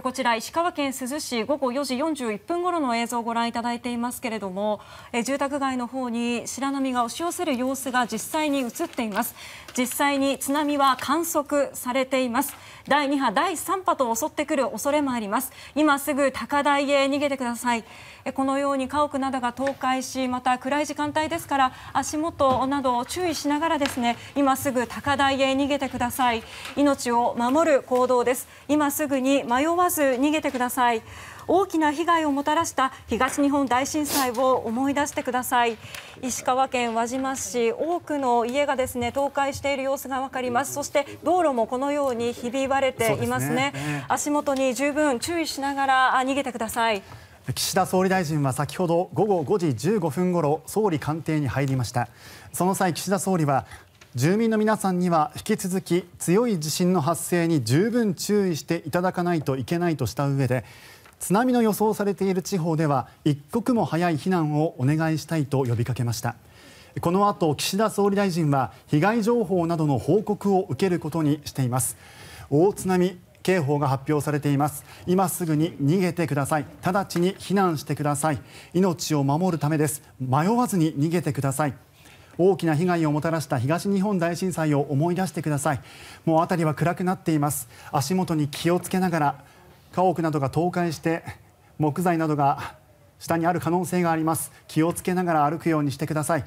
こちら石川県珠洲市午後4時41分頃の映像をご覧いただいていますけれども住宅街の方に白波が押し寄せる様子が実際に映っています実際に津波は観測されています第2波第3波と襲ってくる恐れもあります今すぐ高台へ逃げてくださいこのように家屋などが倒壊しまた暗い時間帯ですから足元などを注意しながらですね今すぐ高台へ逃げてください命を守る行動です今すぐに迷わわず逃げてください大きな被害をもたらした東日本大震災を思い出してください石川県輪島市多くの家がですね倒壊している様子がわかりますそして道路もこのようにひび割れていますね、ね、足元に十分注意しながら逃げてください岸田総理大臣は先ほど午後5時15分ごろ総理官邸に入りましたその際岸田総理は住民の皆さんには引き続き強い地震の発生に十分注意していただかないといけないとした上で津波の予想されている地方では一刻も早い避難をお願いしたいと呼びかけましたこのあと岸田総理大臣は被害情報などの報告を受けることにしています大津波警報が発表されています今すぐに逃げてください直ちに避難してください命を守るためです迷わずに逃げてください大きな被害をもたらした東日本大震災を思い出してくださいもう辺りは暗くなっています足元に気をつけながら家屋などが倒壊して木材などが下にある可能性があります気をつけながら歩くようにしてください